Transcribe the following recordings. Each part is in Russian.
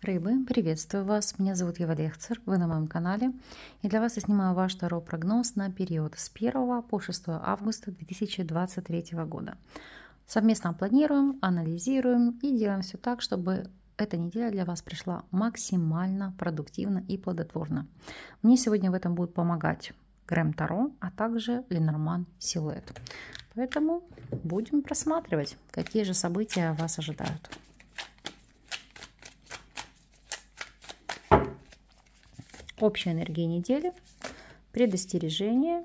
Рыбы, приветствую вас, меня зовут Ева Лехцер, вы на моем канале, и для вас я снимаю ваш Таро прогноз на период с 1 по 6 августа 2023 года. Совместно планируем, анализируем и делаем все так, чтобы эта неделя для вас пришла максимально продуктивно и плодотворно. Мне сегодня в этом будут помогать Грэм Таро, а также Ленорман Силуэт. Поэтому будем просматривать, какие же события вас ожидают. Общая энергия недели, предостережение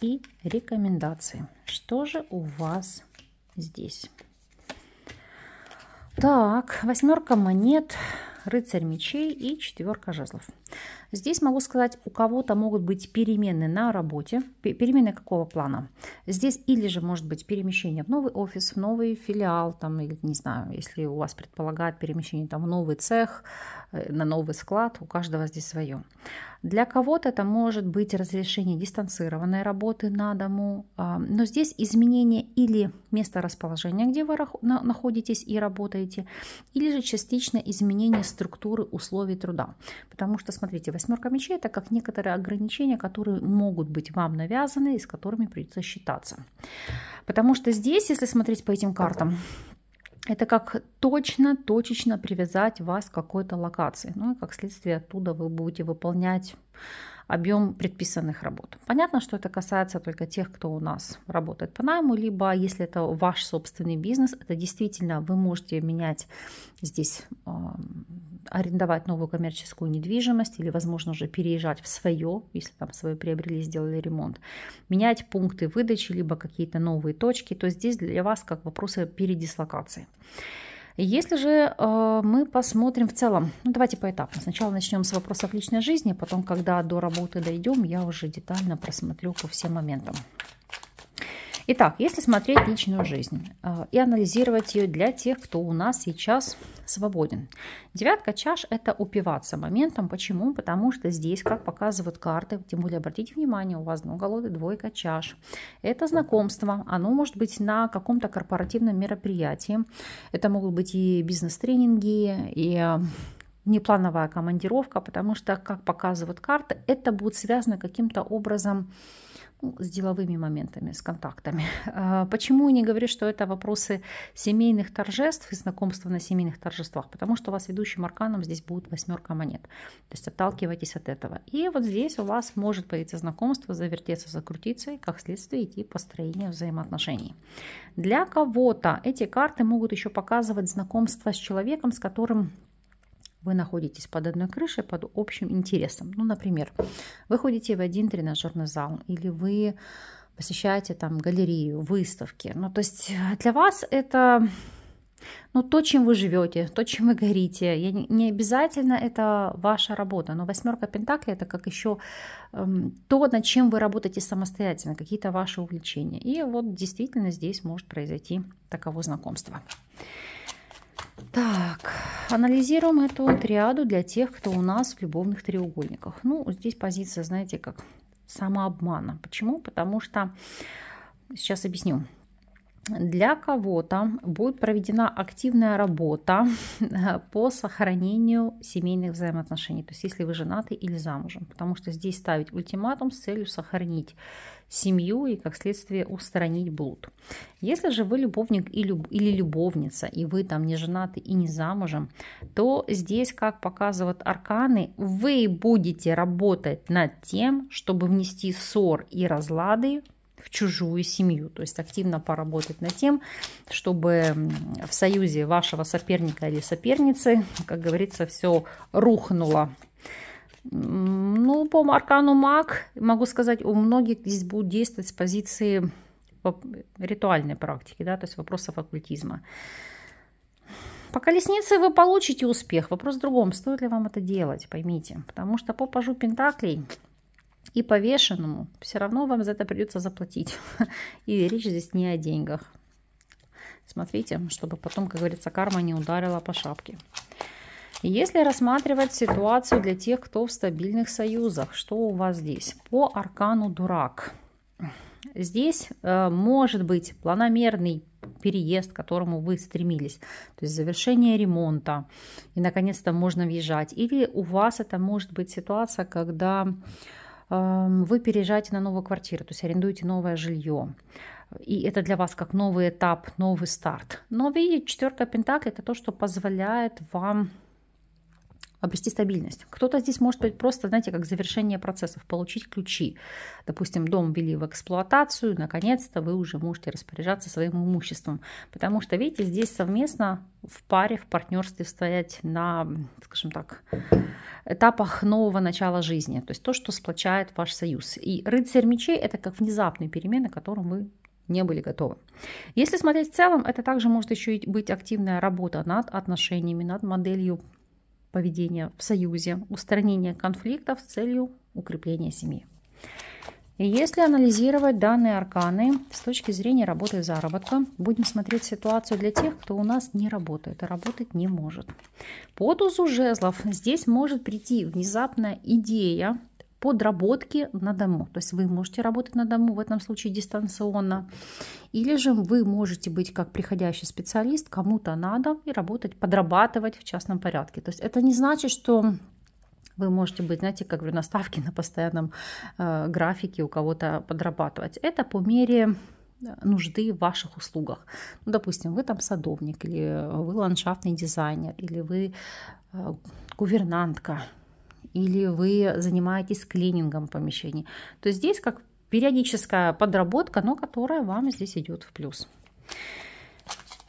и рекомендации. Что же у вас здесь? Так, восьмерка монет, рыцарь мечей и четверка жезлов. Здесь могу сказать, у кого-то могут быть перемены на работе. Перемены какого плана? Здесь или же может быть перемещение в новый офис, в новый филиал, там, или, не знаю, если у вас предполагают перемещение там, в новый цех, э, на новый склад, у каждого здесь свое. Для кого-то это может быть разрешение дистанцированной работы на дому, а, но здесь изменение или места расположения, где вы находитесь и работаете, или же частичное изменение структуры условий труда. Потому что, смотрите, восьмерка мечей это как некоторые ограничения, которые могут быть вам навязаны и с которыми придется считаться. Потому что здесь, если смотреть по этим картам, это как точно, точечно привязать вас к какой-то локации. Ну и как следствие оттуда вы будете выполнять объем предписанных работ. Понятно, что это касается только тех, кто у нас работает по найму, либо если это ваш собственный бизнес, это действительно вы можете менять здесь а, арендовать новую коммерческую недвижимость или, возможно, уже переезжать в свое, если там свое приобрели, сделали ремонт, менять пункты выдачи, либо какие-то новые точки, то здесь для вас как вопросы передислокации. Если же э, мы посмотрим в целом, ну давайте поэтапно. Сначала начнем с вопросов личной жизни, а потом, когда до работы дойдем, я уже детально просмотрю по всем моментам. Итак, если смотреть личную жизнь э, и анализировать ее для тех, кто у нас сейчас свободен. Девятка чаш – это упиваться моментом. Почему? Потому что здесь, как показывают карты, тем более обратите внимание, у вас на уголоде двойка чаш. Это знакомство. Оно может быть на каком-то корпоративном мероприятии. Это могут быть и бизнес-тренинги, и э, неплановая командировка, потому что, как показывают карты, это будет связано каким-то образом с ну, с деловыми моментами, с контактами. А почему не говорю, что это вопросы семейных торжеств и знакомства на семейных торжествах? Потому что у вас ведущим арканом здесь будет восьмерка монет. То есть отталкивайтесь от этого. И вот здесь у вас может появиться знакомство, завертеться, закрутиться и как следствие идти построение взаимоотношений. Для кого-то эти карты могут еще показывать знакомство с человеком, с которым вы находитесь под одной крышей, под общим интересом. Ну, например, вы ходите в один тренажерный зал или вы посещаете там галерею, выставки. Ну, то есть э, для вас это ну, то, чем вы живете, то, чем вы горите. Я не, не обязательно это ваша работа, но восьмерка Пентаклей это как еще эм, то, над чем вы работаете самостоятельно, какие-то ваши увлечения. И вот действительно здесь может произойти таково знакомство. Так, анализируем эту триаду для тех, кто у нас в любовных треугольниках. Ну, здесь позиция, знаете, как самообмана. Почему? Потому что, сейчас объясню для кого-то будет проведена активная работа по сохранению семейных взаимоотношений, то есть если вы женаты или замужем, потому что здесь ставить ультиматум с целью сохранить семью и, как следствие, устранить блуд. Если же вы любовник или любовница, и вы там не женаты и не замужем, то здесь, как показывают арканы, вы будете работать над тем, чтобы внести ссор и разлады в чужую семью. То есть активно поработать над тем, чтобы в союзе вашего соперника или соперницы, как говорится, все рухнуло. Ну, по Маркану Маг, могу сказать, у многих здесь будут действовать с позиции ритуальной практики, да, то есть вопросов оккультизма. По колеснице вы получите успех. Вопрос в другом, стоит ли вам это делать, поймите. Потому что по пажу Пентаклей и повешенному, все равно вам за это придется заплатить. И речь здесь не о деньгах. Смотрите, чтобы потом, как говорится, карма не ударила по шапке. Если рассматривать ситуацию для тех, кто в стабильных союзах, что у вас здесь? По аркану дурак. Здесь э, может быть планомерный переезд, к которому вы стремились, то есть завершение ремонта, и наконец-то можно въезжать. Или у вас это может быть ситуация, когда Эм, вы переезжаете на новую квартиру, то есть арендуете новое жилье. И это для вас как новый этап, новый старт. Но видите, четверка пентаклей это то, что позволяет вам обрести стабильность. Кто-то здесь может быть просто, знаете, как завершение процессов, получить ключи. Допустим, дом ввели в эксплуатацию, наконец-то вы уже можете распоряжаться своим имуществом. Потому что, видите, здесь совместно в паре, в партнерстве стоять на, скажем так, этапах нового начала жизни. То есть то, что сплочает ваш союз. И рыцарь мечей – это как внезапные перемены, к которым вы не были готовы. Если смотреть в целом, это также может еще и быть активная работа над отношениями, над моделью поведения в союзе, устранения конфликтов с целью укрепления семьи. И если анализировать данные арканы с точки зрения работы и заработка, будем смотреть ситуацию для тех, кто у нас не работает, а работать не может. По тузу жезлов здесь может прийти внезапная идея подработки на дому. То есть вы можете работать на дому, в этом случае дистанционно, или же вы можете быть как приходящий специалист, кому-то надо и работать, подрабатывать в частном порядке. То есть это не значит, что вы можете быть, знаете, как бы наставки на постоянном э, графике у кого-то подрабатывать. Это по мере э, нужды в ваших услугах. Ну, допустим, вы там садовник, или вы ландшафтный дизайнер, или вы э, гувернантка, или вы занимаетесь клинингом помещений, то здесь как периодическая подработка, но которая вам здесь идет в плюс.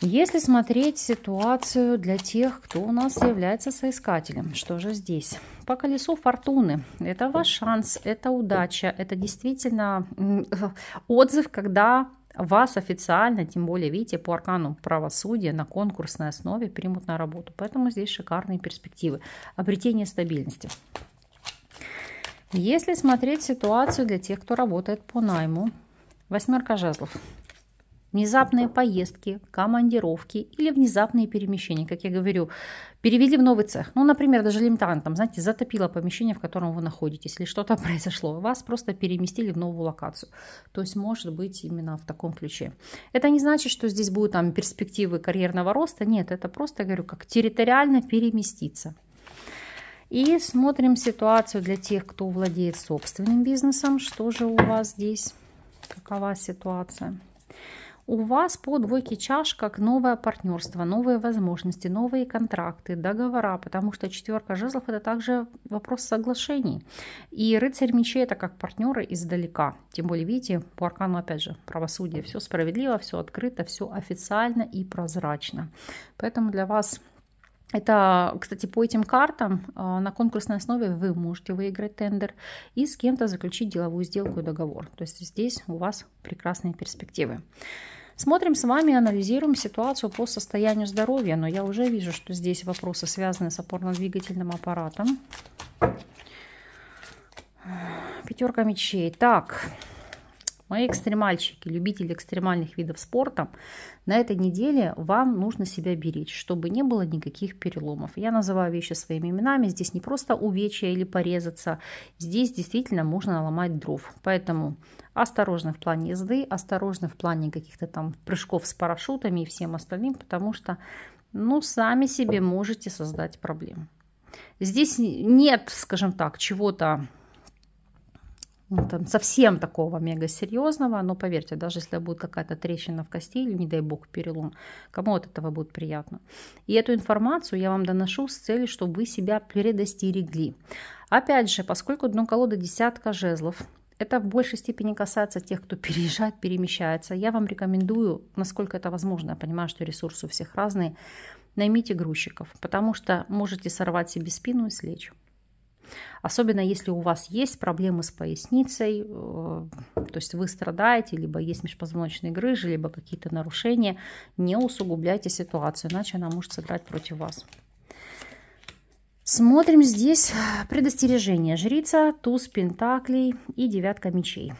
Если смотреть ситуацию для тех, кто у нас является соискателем, что же здесь? По колесу фортуны. Это ваш шанс, это удача, это действительно отзыв, когда вас официально, тем более, видите, по аркану правосудия на конкурсной основе примут на работу. Поэтому здесь шикарные перспективы. Обретение стабильности. Если смотреть ситуацию для тех, кто работает по найму, восьмерка жезлов – Внезапные поездки, командировки или внезапные перемещения, как я говорю, перевели в новый цех. Ну, например, даже лимитантом, знаете, затопило помещение, в котором вы находитесь, или что-то произошло. Вас просто переместили в новую локацию. То есть, может быть, именно в таком ключе. Это не значит, что здесь будут там перспективы карьерного роста. Нет, это просто, я говорю, как территориально переместиться. И смотрим ситуацию для тех, кто владеет собственным бизнесом. Что же у вас здесь? Какова ситуация? у вас по двойке чаш как новое партнерство, новые возможности, новые контракты, договора, потому что четверка жезлов это также вопрос соглашений. И рыцарь мечей это как партнеры издалека. Тем более, видите, по аркану опять же правосудие. Все справедливо, все открыто, все официально и прозрачно. Поэтому для вас это, кстати, по этим картам а, на конкурсной основе вы можете выиграть тендер и с кем-то заключить деловую сделку и договор. То есть здесь у вас прекрасные перспективы. Смотрим с вами, анализируем ситуацию по состоянию здоровья, но я уже вижу, что здесь вопросы связаны с опорно-двигательным аппаратом. Пятерка мечей. Так, Мои экстремальщики, любители экстремальных видов спорта, на этой неделе вам нужно себя беречь, чтобы не было никаких переломов. Я называю вещи своими именами. Здесь не просто увечья или порезаться. Здесь действительно можно наломать дров. Поэтому осторожны в плане езды, осторожны в плане каких-то там прыжков с парашютами и всем остальным, потому что ну, сами себе можете создать проблемы. Здесь нет, скажем так, чего-то ну, там, совсем такого мега серьезного, но поверьте, даже если будет какая-то трещина в кости или, не дай бог, перелом, кому от этого будет приятно. И эту информацию я вам доношу с целью, чтобы вы себя предостерегли. Опять же, поскольку дно колоды десятка жезлов, это в большей степени касается тех, кто переезжает, перемещается. Я вам рекомендую, насколько это возможно, я понимаю, что ресурсы у всех разные, наймите грузчиков, потому что можете сорвать себе спину и слечь. Особенно если у вас есть проблемы с поясницей, э, то есть вы страдаете, либо есть межпозвоночные грыжи, либо какие-то нарушения, не усугубляйте ситуацию, иначе она может сыграть против вас. Смотрим здесь предостережение. Жрица, туз пентаклей и девятка мечей.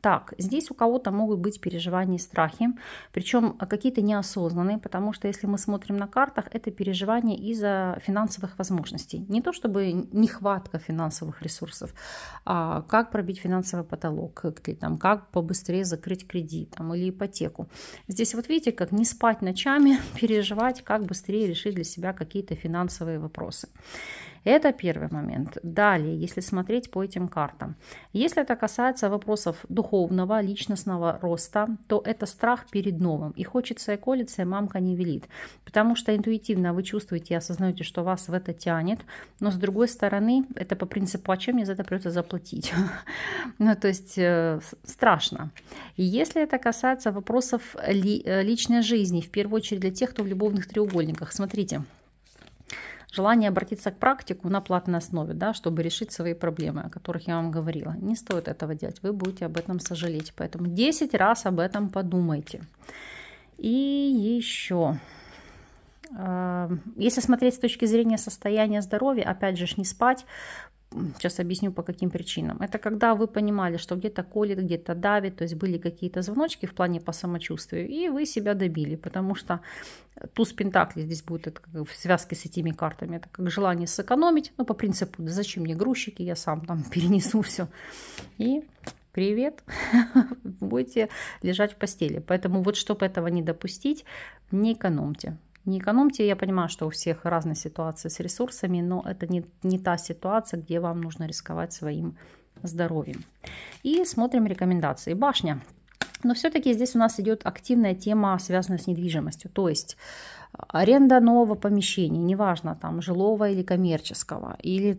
Так, здесь у кого-то могут быть переживания и страхи, причем а, какие-то неосознанные, потому что если мы смотрим на картах, это переживания из-за финансовых возможностей. Не то чтобы нехватка финансовых ресурсов, а как пробить финансовый потолок, как или там, как побыстрее закрыть кредит там, или ипотеку. Здесь вот видите, как не спать ночами, переживать, как быстрее решить для себя какие-то финансовые вопросы. Это первый момент. Далее, если смотреть по этим картам. Если это касается вопросов духовного, личностного роста, то это страх перед новым. И хочется и колется, и мамка не велит. Потому что интуитивно вы чувствуете и осознаете, что вас в это тянет. Но с другой стороны, это по принципу, а чем мне за это придется заплатить? Ну, то есть э, страшно. И если это касается вопросов э, личной жизни, в первую очередь для тех, кто в любовных треугольниках. Смотрите желание обратиться к практику на платной основе, да, чтобы решить свои проблемы, о которых я вам говорила. Не стоит этого делать, вы будете об этом сожалеть. Поэтому 10 раз об этом подумайте. И еще, а, если смотреть с точки зрения состояния здоровья, опять же, не спать, сейчас объясню по каким причинам. Это когда вы понимали, что где-то колет, где-то давит, то есть были какие-то звоночки в плане по самочувствию, и вы себя добили, потому что туз пентаклей здесь будет это в связке с этими картами. Это как желание сэкономить, ну, по принципу, да зачем мне грузчики, я сам там перенесу все. И привет, будете лежать в постели. Поэтому вот чтобы этого не допустить, не экономьте. Не экономьте, я понимаю, что у всех разная ситуация с ресурсами, но это не, не та ситуация, где вам нужно рисковать своим здоровьем. И смотрим рекомендации. Башня. Но все-таки здесь у нас идет активная тема, связанная с недвижимостью. То есть аренда нового помещения, неважно, там, жилого или коммерческого, или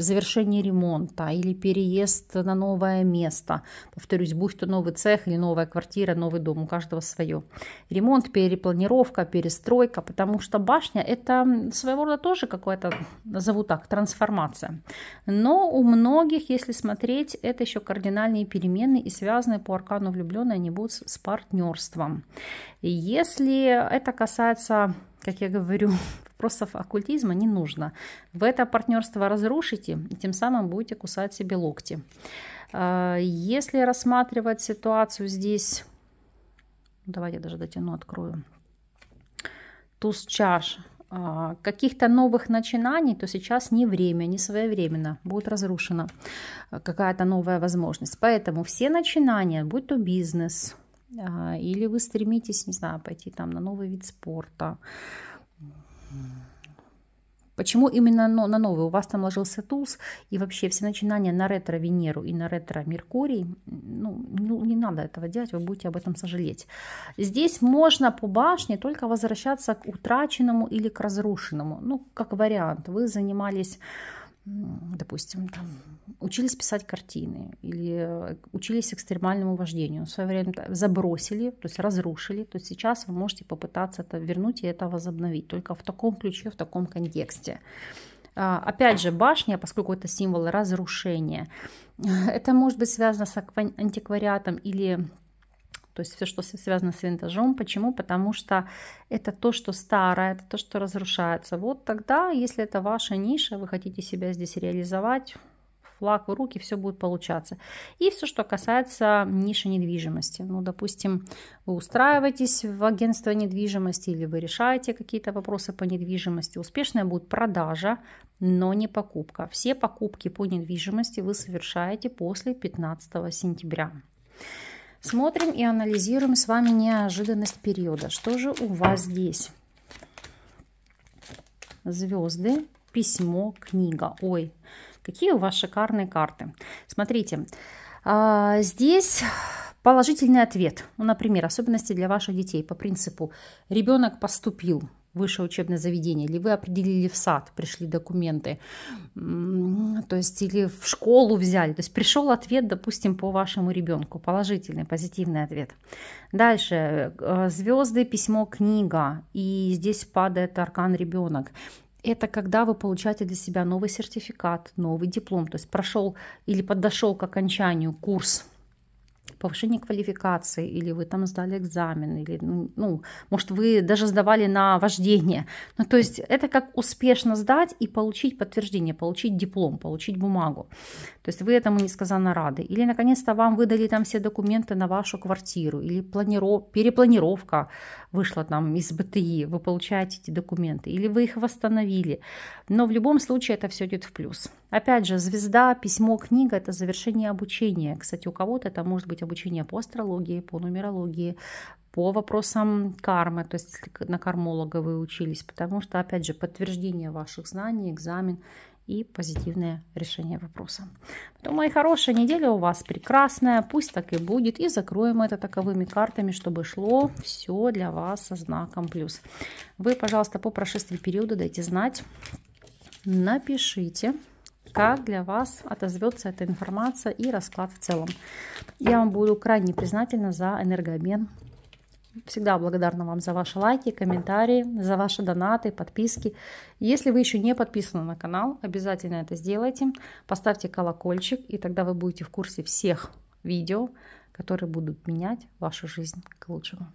завершение ремонта, или переезд на новое место. Повторюсь, будь то новый цех или новая квартира, новый дом, у каждого свое. Ремонт, перепланировка, перестройка, потому что башня – это своего рода тоже какое то назову так, трансформация. Но у многих, если смотреть, это еще кардинальные перемены и связанные по аркану влюбленные они будут с партнерством. Если это касается касаться, как я говорю, вопросов оккультизма не нужно. Вы это партнерство разрушите, и тем самым будете кусать себе локти. А, если рассматривать ситуацию здесь, давайте даже дотяну, открою, туз чаш, а, каких-то новых начинаний, то сейчас не время, не своевременно, будет разрушена какая-то новая возможность. Поэтому все начинания, будь то бизнес, а, или вы стремитесь, не знаю, пойти там на новый вид спорта. Почему именно на новый? У вас там ложился туз, и вообще все начинания на ретро-Венеру и на ретро-Меркурий, ну, ну, не, надо этого делать, вы будете об этом сожалеть. Здесь можно по башне только возвращаться к утраченному или к разрушенному. Ну, как вариант, вы занимались допустим, там, учились писать картины или э, учились экстремальному вождению, в свое время забросили, то есть разрушили, то сейчас вы можете попытаться это вернуть и это возобновить, только в таком ключе, в таком контексте. А, опять же, башня, поскольку это символ разрушения, это может быть связано с антиквариатом или то есть все, что связано с винтажом. Почему? Потому что это то, что старое, это то, что разрушается. Вот тогда, если это ваша ниша, вы хотите себя здесь реализовать, флаг в руки, все будет получаться. И все, что касается ниши недвижимости. Ну, допустим, вы устраиваетесь в агентство недвижимости или вы решаете какие-то вопросы по недвижимости. Успешная будет продажа, но не покупка. Все покупки по недвижимости вы совершаете после 15 сентября. Смотрим и анализируем с вами неожиданность периода. Что же у вас здесь? Звезды, письмо, книга. Ой, какие у вас шикарные карты. Смотрите, а, здесь положительный ответ. Ну, например, особенности для ваших детей по принципу «ребенок поступил», высшее учебное заведение, или вы определили в сад, пришли документы, то есть или в школу взяли. То есть пришел ответ, допустим, по вашему ребенку, положительный, позитивный ответ. Дальше, э, звезды, письмо, книга, и здесь падает аркан ребенок это когда вы получаете для себя новый сертификат, новый диплом, то есть прошел или подошел к окончанию курс повышение квалификации, или вы там сдали экзамен, или, ну, ну, может, вы даже сдавали на вождение. Ну, то есть это как успешно сдать и получить подтверждение, получить диплом, получить бумагу. То есть вы этому несказанно рады. Или, наконец-то, вам выдали там все документы на вашу квартиру, или планиро перепланировка вышла там из БТИ, вы получаете эти документы, или вы их восстановили. Но в любом случае это все идет в плюс. Опять же, звезда, письмо, книга – это завершение обучения. Кстати, у кого-то это может быть обучение по астрологии, по нумерологии, по вопросам кармы, то есть на кармолога вы учились, потому что, опять же, подтверждение ваших знаний, экзамен и позитивное решение вопроса. Поэтому, мои хорошие, неделя у вас прекрасная, пусть так и будет. И закроем это таковыми картами, чтобы шло все для вас со знаком плюс. Вы, пожалуйста, по прошествии периода дайте знать, напишите, как для вас отозвется эта информация и расклад в целом. Я вам буду крайне признательна за энергообмен. Всегда благодарна вам за ваши лайки, комментарии, за ваши донаты, подписки. Если вы еще не подписаны на канал, обязательно это сделайте. Поставьте колокольчик, и тогда вы будете в курсе всех видео, которые будут менять вашу жизнь к лучшему.